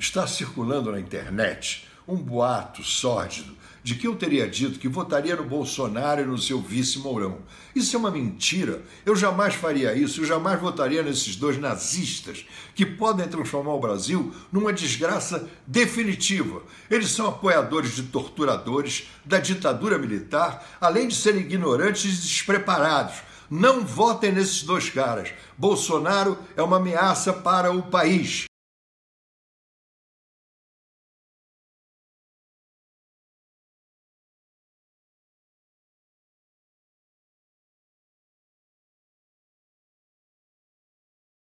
Está circulando na internet um boato sórdido de que eu teria dito que votaria no Bolsonaro e no seu vice Mourão. Isso é uma mentira. Eu jamais faria isso, eu jamais votaria nesses dois nazistas que podem transformar o Brasil numa desgraça definitiva. Eles são apoiadores de torturadores, da ditadura militar, além de serem ignorantes e despreparados. Não votem nesses dois caras. Bolsonaro é uma ameaça para o país.